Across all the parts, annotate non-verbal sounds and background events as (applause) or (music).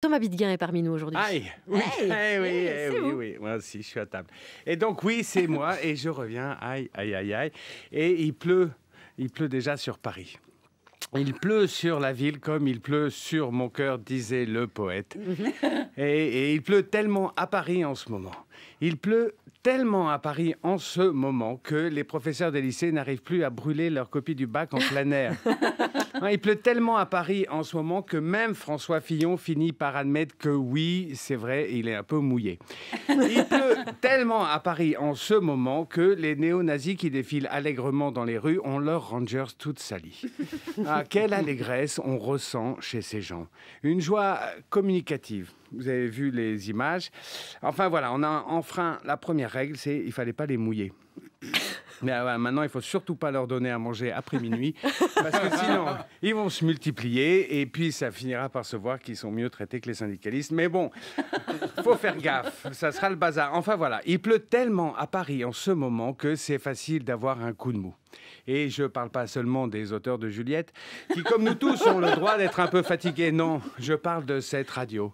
Thomas Bidguin est parmi nous aujourd'hui. Aïe, oui, (laughs) eh oui, eh oui, oui, moi aussi, je suis à table. Et donc oui, c'est moi (laughs) et je reviens. Aïe, aïe, aïe, aïe. Et il pleut, il pleut déjà sur Paris. Il pleut sur la ville comme il pleut sur mon cœur, disait le poète. (laughs) Et, et, il pleut tellement à Paris en ce moment. Il pleut tellement à Paris en ce moment que les professeurs des lycées n'arrivent plus à brûler leurs copies du bac en plein air. (laughs) Hein, il pleut tellement à Paris en ce moment que même François Fillon finit par admettre que oui, c'est vrai, il est un peu mouillé. Il (laughs) pleut tellement à Paris en ce moment que les néo-nazis qui défilent allègrement dans les rues ont leurs Rangers toutes salies. Ah, quelle allégresse on ressent chez ces gens. Une joie communicative. Vous avez vu les images. Enfin voilà, on a enfreint la première règle, c'est il fallait pas les mouiller. Mais euh, maintenant, il faut surtout pas leur donner à manger après minuit, (laughs) parce que sinon, ils vont se multiplier et puis ça finira par se voir qu'ils sont mieux traités que les syndicalistes. Mais bon, il faut faire gaffe, ça sera le bazar. Enfin voilà, il pleut tellement à Paris en ce moment que c'est facile d'avoir un coup de mou. Et je ne parle pas seulement des auteurs de Juliette, qui, comme nous tous, ont le droit d'être un peu fatigués. Non, je parle de cette radio.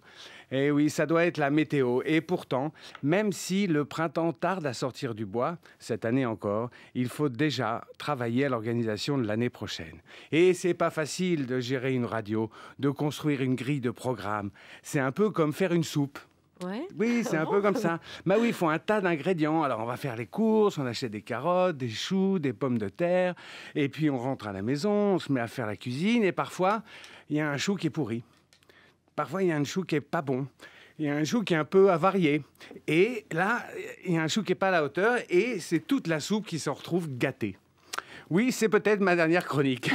Eh oui, ça doit être la météo. Et pourtant, même si le printemps tarde à sortir du bois, cette année encore, il faut déjà travailler à l'organisation de l'année prochaine. Et c'est pas facile de gérer une radio, de construire une grille de programme. C'est un peu comme faire une soupe. Oui, (laughs) c'est un peu comme ça. Mais bah oui, il faut un tas d'ingrédients. Alors on va faire les courses, on achète des carottes, des choux, des pommes de terre, et puis on rentre à la maison, on se met à faire la cuisine, et parfois il y a un chou qui est pourri. Parfois, il y a un chou qui n'est pas bon. Il y a un chou qui est un peu avarié. Et là, il y a un chou qui n'est pas à la hauteur. Et c'est toute la soupe qui s'en retrouve gâtée. Oui, c'est peut-être ma dernière chronique.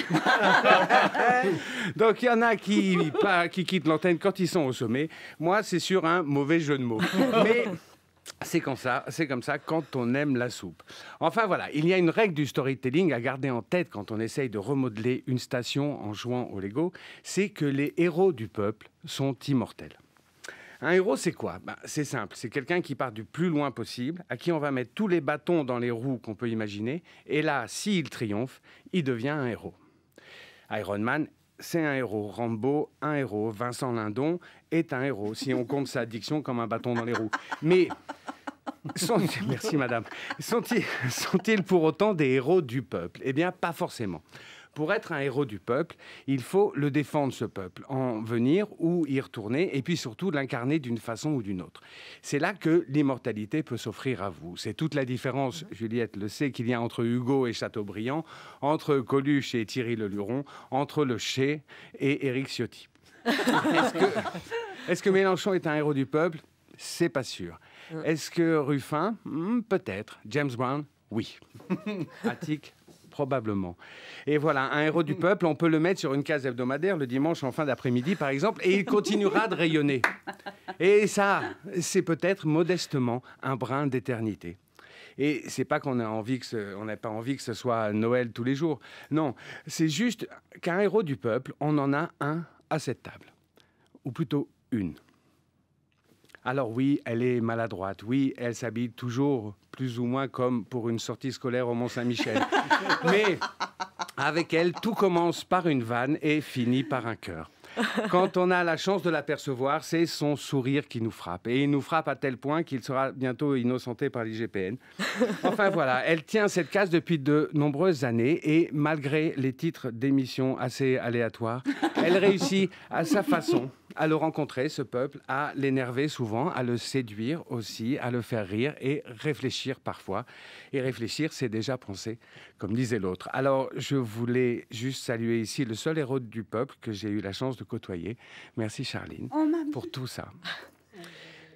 (laughs) Donc, il y en a qui, qui quittent l'antenne quand ils sont au sommet. Moi, c'est sur un mauvais jeu de mots. (laughs) Mais c'est comme ça, c'est comme ça quand on aime la soupe. Enfin voilà, il y a une règle du storytelling à garder en tête quand on essaye de remodeler une station en jouant au Lego, c'est que les héros du peuple sont immortels. Un héros, c'est quoi ben, C'est simple, c'est quelqu'un qui part du plus loin possible, à qui on va mettre tous les bâtons dans les roues qu'on peut imaginer, et là, s'il triomphe, il devient un héros. Iron Man c'est un héros. Rambo, un héros. Vincent Lindon est un héros, si on compte sa addiction comme un bâton dans les roues. Mais (laughs) merci madame. Sont-ils pour autant des héros du peuple Eh bien, pas forcément. Pour être un héros du peuple, il faut le défendre, ce peuple, en venir ou y retourner, et puis surtout l'incarner d'une façon ou d'une autre. C'est là que l'immortalité peut s'offrir à vous. C'est toute la différence, mhm. Juliette le sait, qu'il y a entre Hugo et Chateaubriand, entre Coluche et Thierry Luron, entre Le Ché et Éric Ciotti. (laughs) Est-ce que Mélenchon est un héros du peuple c'est pas sûr. Hum. Est-ce que Ruffin hmm, Peut-être. James Brown Oui. (laughs) Attic probablement. Et voilà, un héros du (laughs) peuple, on peut le mettre sur une case hebdomadaire le dimanche en fin d'après-midi, par exemple, et il continuera de rayonner. Et ça, c'est peut-être modestement un brin d'éternité. Et c'est pas qu'on a envie que on n'a pas envie que ce soit Noël tous les jours. Non, c'est juste qu'un héros du peuple, on en a un à cette table, ou plutôt une. Alors oui, elle est maladroite. Oui, elle s'habille toujours plus ou moins comme pour une sortie scolaire au Mont-Saint-Michel. (laughs) Mais avec elle, tout commence par une vanne et finit par un cœur. Quand on a la chance de l'apercevoir, c'est son sourire qui nous frappe. Et il nous frappe à tel point qu'il sera bientôt innocenté par l'IGPN. Enfin (laughs) voilà, elle tient cette case depuis de nombreuses années et malgré les titres d'émissions assez aléatoires, elle réussit à sa façon à le rencontrer, ce peuple, à l'énerver souvent, à le séduire aussi, à le faire rire et réfléchir parfois. Et réfléchir, c'est déjà penser, comme disait l'autre. Alors, je voulais juste saluer ici le seul héros du peuple que j'ai eu la chance de côtoyer. Merci Charline oh, pour tout ça. (laughs)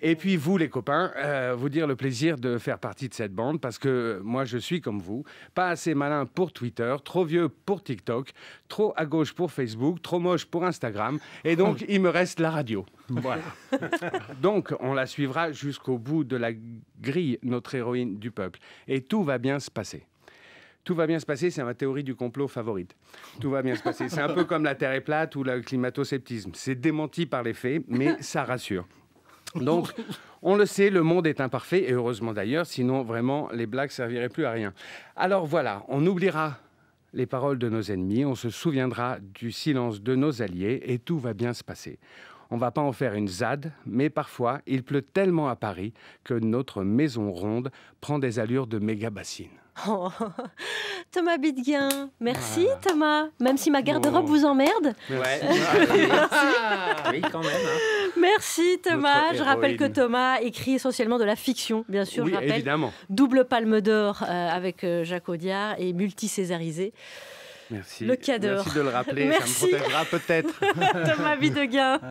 Et puis vous, les copains, euh, vous dire le plaisir de faire partie de cette bande parce que moi, je suis comme vous, pas assez malin pour Twitter, trop vieux pour TikTok, trop à gauche pour Facebook, trop moche pour Instagram. Et donc, (laughs) il me reste la radio. Voilà. (laughs) donc, on la suivra jusqu'au bout de la grille, notre héroïne du peuple. Et tout va bien se passer tout va bien se passer, c'est ma théorie du complot favorite. Tout va bien se passer. C'est un peu comme la Terre est plate ou le climato-sceptisme. C'est démenti par les faits, mais ça rassure. (laughs) Donc, on le sait, le monde est imparfait, et heureusement d'ailleurs, sinon vraiment les blagues serviraient plus à rien. Alors voilà, on oubliera les paroles de nos ennemis, on se souviendra du silence de nos alliés, et tout va bien se passer. On va pas en faire une ZAD, mais parfois il pleut tellement à Paris que notre maison ronde prend des allures de méga bassine. (laughs) Thomas Bidguin, merci Thomas. Même si ma garde-robe vous emmerde. (laughs) Ah, oui, quand même. Hein. Merci Thomas. Je rappelle que Thomas écrit essentiellement de la fiction, bien sûr. je rappelle. Double palme d'or euh, avec euh, Jacques Audiard et multi-césarisé. Merci. Le cadeau. Merci de le rappeler. Ça me protégera peut-être. (laughs) Thomas Videguin. (laughs)